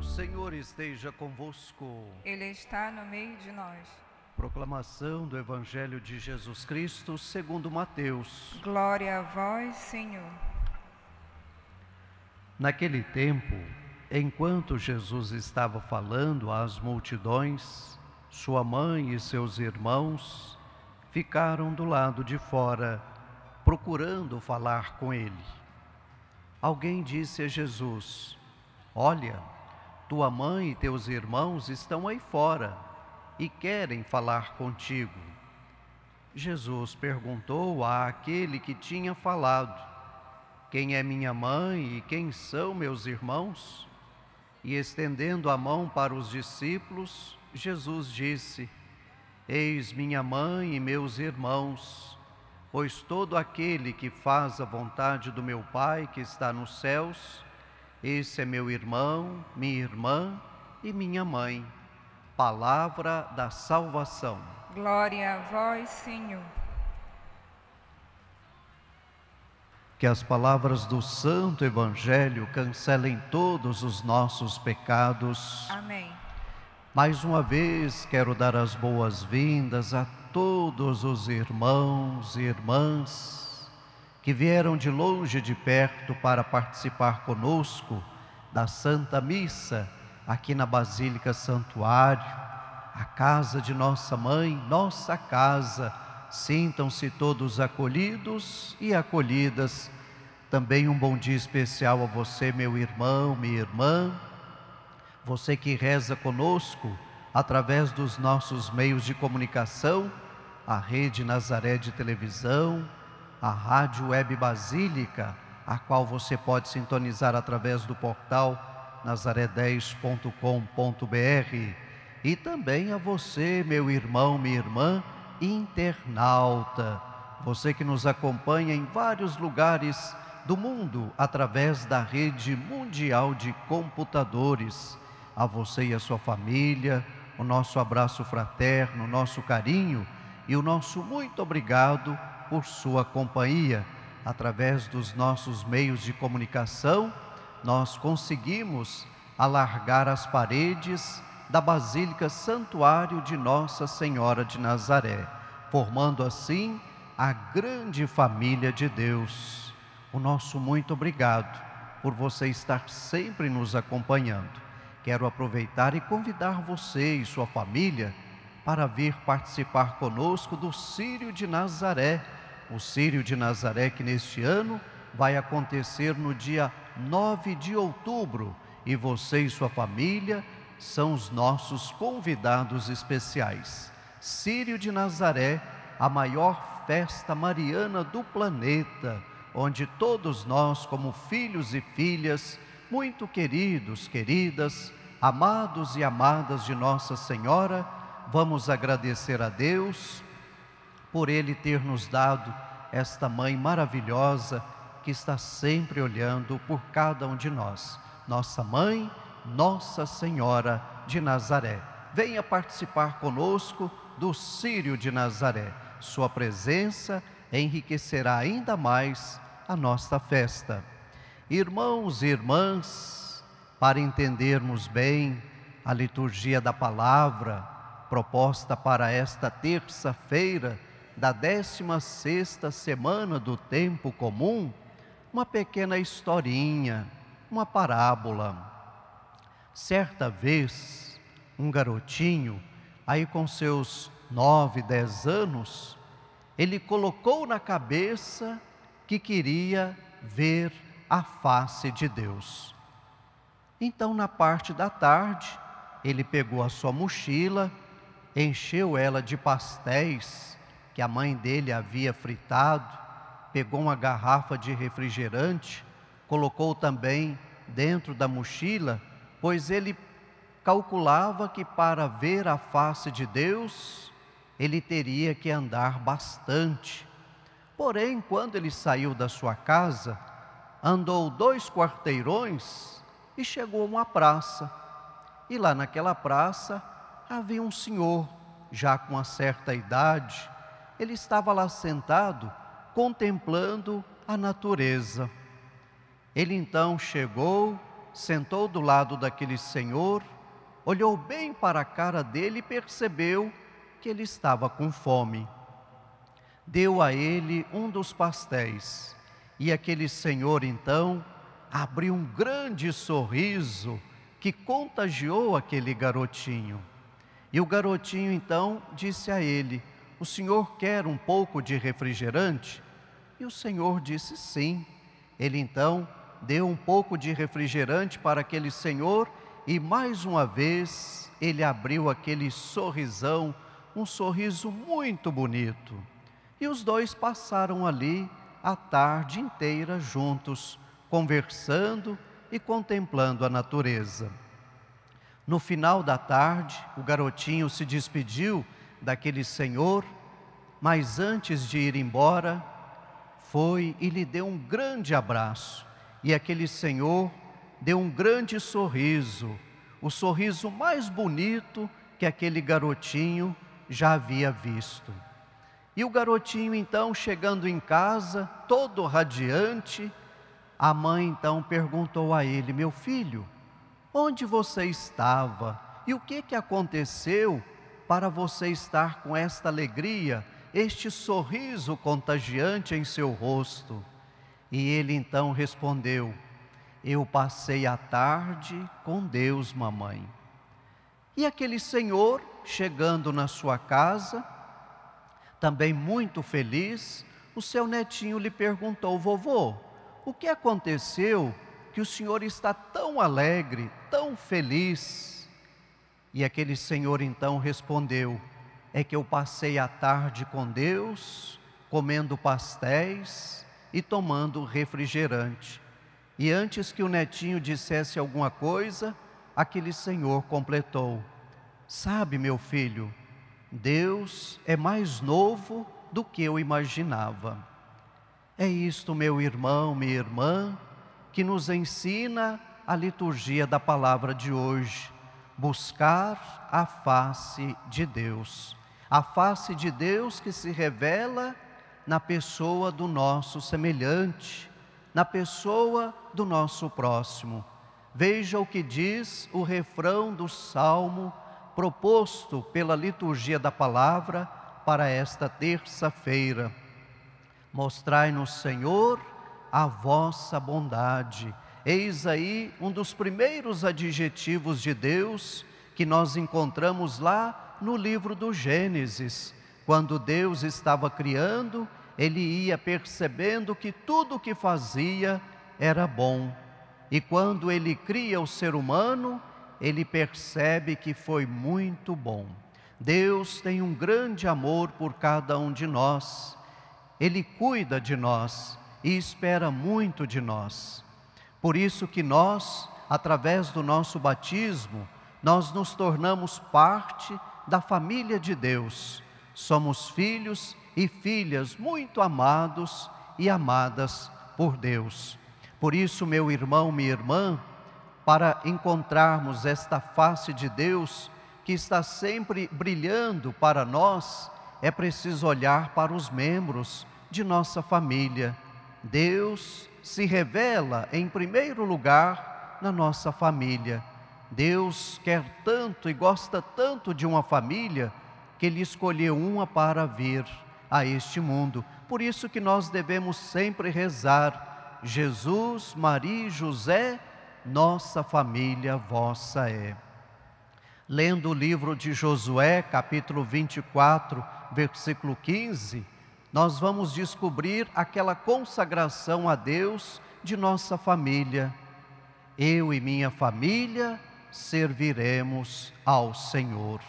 O Senhor esteja convosco. Ele está no meio de nós. Proclamação do Evangelho de Jesus Cristo, segundo Mateus. Glória a vós, Senhor. Naquele tempo, enquanto Jesus estava falando às multidões, sua mãe e seus irmãos ficaram do lado de fora, procurando falar com ele. Alguém disse a Jesus: Olha, tua mãe e teus irmãos estão aí fora e querem falar contigo. Jesus perguntou àquele que tinha falado: Quem é minha mãe e quem são meus irmãos? E estendendo a mão para os discípulos, Jesus disse: Eis minha mãe e meus irmãos, pois todo aquele que faz a vontade do meu Pai que está nos céus, esse é meu irmão, minha irmã e minha mãe. Palavra da salvação. Glória a vós, Senhor. Que as palavras do Santo Evangelho cancelem todos os nossos pecados. Amém. Mais uma vez quero dar as boas-vindas a todos os irmãos e irmãs que vieram de longe e de perto para participar conosco da Santa Missa aqui na Basílica Santuário, a casa de nossa mãe, nossa casa. Sintam-se todos acolhidos e acolhidas. Também um bom dia especial a você, meu irmão, minha irmã, você que reza conosco através dos nossos meios de comunicação, a Rede Nazaré de Televisão, a Rádio Web Basílica, a qual você pode sintonizar através do portal nazaré10.com.br, e também a você, meu irmão, minha irmã, internauta, você que nos acompanha em vários lugares do mundo através da rede mundial de computadores. A você e a sua família, o nosso abraço fraterno, o nosso carinho e o nosso muito obrigado por sua companhia. Através dos nossos meios de comunicação, nós conseguimos alargar as paredes da Basílica Santuário de Nossa Senhora de Nazaré, formando assim a grande família de Deus. O nosso muito obrigado por você estar sempre nos acompanhando. Quero aproveitar e convidar você e sua família para vir participar conosco do Círio de Nazaré o Sírio de Nazaré, que neste ano vai acontecer no dia 9 de outubro. E você e sua família são os nossos convidados especiais. Sírio de Nazaré, a maior festa mariana do planeta, onde todos nós, como filhos e filhas, muito queridos, queridas, amados e amadas de Nossa Senhora, vamos agradecer a Deus por Ele ter nos dado esta mãe maravilhosa que está sempre olhando por cada um de nós. Nossa mãe, Nossa Senhora de Nazaré. Venha participar conosco do Sírio de Nazaré. Sua presença enriquecerá ainda mais a nossa festa. Irmãos e irmãs, para entendermos bem a liturgia da palavra proposta para esta terça-feira, da 16ª semana do tempo comum, uma pequena historinha, uma parábola. Certa vez, um garotinho, aí com seus nove, dez anos, ele colocou na cabeça que queria ver a face de Deus. Então, na parte da tarde, ele pegou a sua mochila, encheu ela de pastéis que a mãe dele havia fritado, pegou uma garrafa de refrigerante, colocou também dentro da mochila, pois ele calculava que para ver a face de Deus, ele teria que andar bastante. Porém, quando ele saiu da sua casa, andou dois quarteirões e chegou a uma praça. E lá naquela praça havia um senhor, já com uma certa idade, ele estava lá sentado, contemplando a natureza. Ele então chegou, sentou do lado daquele senhor, olhou bem para a cara dele e percebeu que ele estava com fome. Deu a ele um dos pastéis, e aquele senhor então abriu um grande sorriso que contagiou aquele garotinho. E o garotinho então disse a ele: o senhor quer um pouco de refrigerante? E o senhor disse sim. Ele então deu um pouco de refrigerante para aquele senhor e mais uma vez ele abriu aquele sorrisão, um sorriso muito bonito. E os dois passaram ali a tarde inteira juntos, conversando e contemplando a natureza. No final da tarde, o garotinho se despediu daquele senhor, mas antes de ir embora, foi e lhe deu um grande abraço. E aquele senhor deu um grande sorriso, o sorriso mais bonito que aquele garotinho já havia visto. E o garotinho, então, chegando em casa, todo radiante, a mãe então perguntou a ele: Meu filho, onde você estava? E o que, que aconteceu para você estar com esta alegria, este sorriso contagiante em seu rosto. E ele então respondeu: Eu passei a tarde com Deus, mamãe. E aquele senhor, chegando na sua casa, também muito feliz, o seu netinho lhe perguntou: Vovô, o que aconteceu que o senhor está tão alegre, tão feliz? E aquele senhor então respondeu: É que eu passei a tarde com Deus, comendo pastéis e tomando refrigerante. E antes que o netinho dissesse alguma coisa, aquele senhor completou: Sabe, meu filho, Deus é mais novo do que eu imaginava. É isto, meu irmão, minha irmã, que nos ensina a liturgia da palavra de hoje buscar a face de Deus. A face de Deus que se revela na pessoa do nosso semelhante, na pessoa do nosso próximo. Veja o que diz o refrão do salmo proposto pela liturgia da palavra para esta terça-feira. mostrai no Senhor, a vossa bondade Eis aí um dos primeiros adjetivos de Deus que nós encontramos lá no livro do Gênesis. Quando Deus estava criando, ele ia percebendo que tudo o que fazia era bom. E quando ele cria o ser humano, ele percebe que foi muito bom. Deus tem um grande amor por cada um de nós. Ele cuida de nós e espera muito de nós. Por isso que nós, através do nosso batismo, nós nos tornamos parte da família de Deus. Somos filhos e filhas muito amados e amadas por Deus. Por isso, meu irmão, minha irmã, para encontrarmos esta face de Deus que está sempre brilhando para nós, é preciso olhar para os membros de nossa família Deus se revela, em primeiro lugar, na nossa família. Deus quer tanto e gosta tanto de uma família que Ele escolheu uma para vir a este mundo. Por isso que nós devemos sempre rezar: Jesus, Maria e José, nossa família vossa é. Lendo o livro de Josué, capítulo 24, versículo 15 nós vamos descobrir aquela consagração a Deus de nossa família. Eu e minha família serviremos ao Senhor.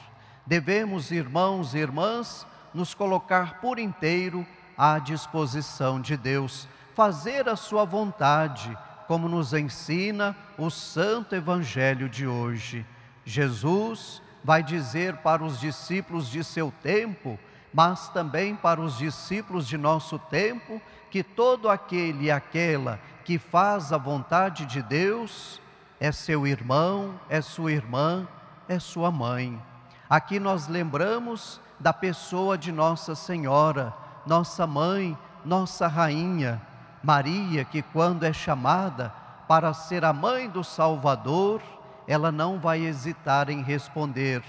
Devemos, irmãos e irmãs, nos colocar por inteiro à disposição de Deus, fazer a Sua vontade, como nos ensina o Santo Evangelho de hoje. Jesus vai dizer para os discípulos de seu tempo, mas também para os discípulos de nosso tempo, que todo aquele e aquela que faz a vontade de Deus é seu irmão, é sua irmã, é sua mãe. Aqui nós lembramos da pessoa de Nossa Senhora, nossa mãe, nossa rainha, Maria, que quando é chamada para ser a mãe do Salvador, ela não vai hesitar em responder: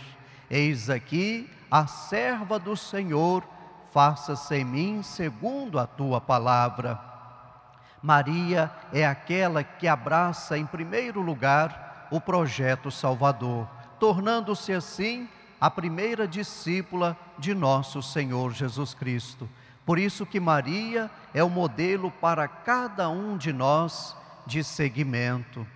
Eis aqui a serva do Senhor, faça-se em mim segundo a tua palavra. Maria é aquela que abraça em primeiro lugar o projeto salvador, tornando-se assim a primeira discípula de nosso Senhor Jesus Cristo. Por isso que Maria é o modelo para cada um de nós de seguimento.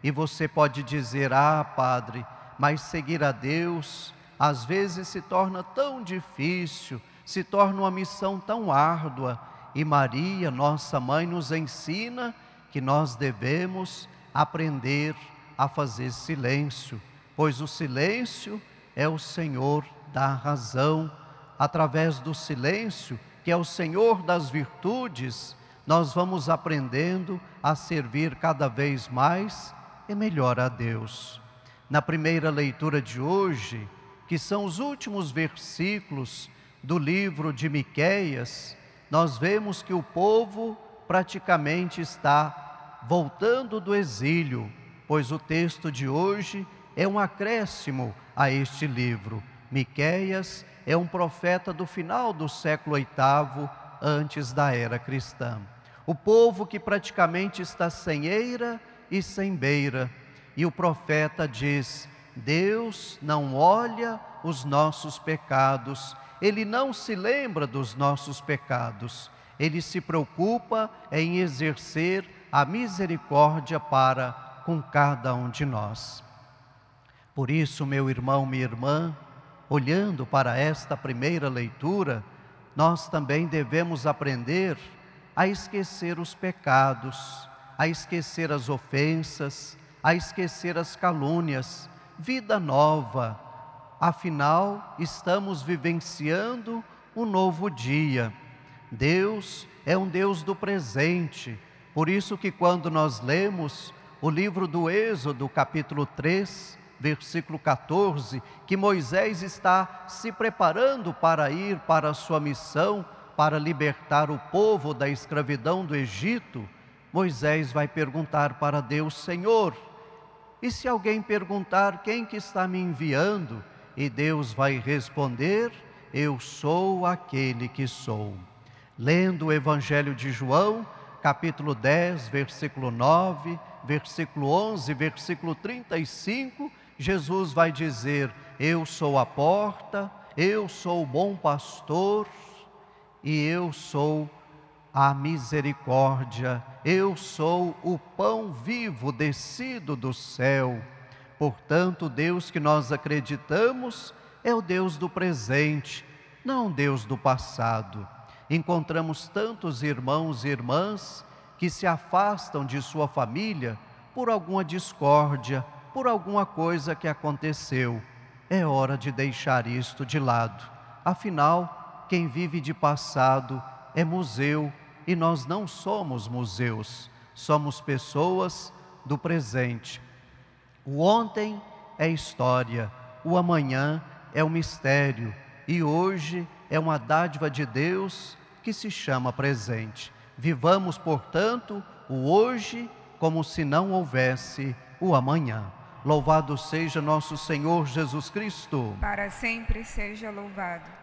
E você pode dizer: "Ah, padre, mas seguir a Deus às vezes se torna tão difícil, se torna uma missão tão árdua, e Maria, nossa mãe, nos ensina que nós devemos aprender a fazer silêncio, pois o silêncio é o Senhor da razão. Através do silêncio, que é o Senhor das virtudes, nós vamos aprendendo a servir cada vez mais e melhor a Deus. Na primeira leitura de hoje, que são os últimos versículos do livro de Miqueias, nós vemos que o povo praticamente está voltando do exílio, pois o texto de hoje é um acréscimo a este livro. Miqueias é um profeta do final do século VIII antes da era cristã. O povo que praticamente está sem eira e sem beira, e o profeta diz: Deus não olha os nossos pecados, Ele não se lembra dos nossos pecados, Ele se preocupa em exercer a misericórdia para com cada um de nós. Por isso, meu irmão, minha irmã, olhando para esta primeira leitura, nós também devemos aprender a esquecer os pecados, a esquecer as ofensas, a esquecer as calúnias, vida nova. Afinal, estamos vivenciando um novo dia. Deus é um Deus do presente. Por isso que quando nós lemos o livro do Êxodo, capítulo 3, versículo 14, que Moisés está se preparando para ir para a sua missão, para libertar o povo da escravidão do Egito, Moisés vai perguntar para Deus: Senhor, e se alguém perguntar quem que está me enviando, e Deus vai responder: Eu sou aquele que sou. Lendo o Evangelho de João, capítulo 10, versículo 9, versículo 11, versículo 35, Jesus vai dizer: Eu sou a porta, eu sou o bom pastor e eu sou a misericórdia. Eu sou o pão vivo descido do céu. Portanto, Deus que nós acreditamos é o Deus do presente, não Deus do passado. Encontramos tantos irmãos e irmãs que se afastam de sua família por alguma discórdia, por alguma coisa que aconteceu. É hora de deixar isto de lado. Afinal, quem vive de passado é museu, e nós não somos museus, somos pessoas do presente. O ontem é história, o amanhã é um mistério e hoje é uma dádiva de Deus que se chama presente. Vivamos, portanto, o hoje como se não houvesse o amanhã. Louvado seja nosso Senhor Jesus Cristo. Para sempre seja louvado.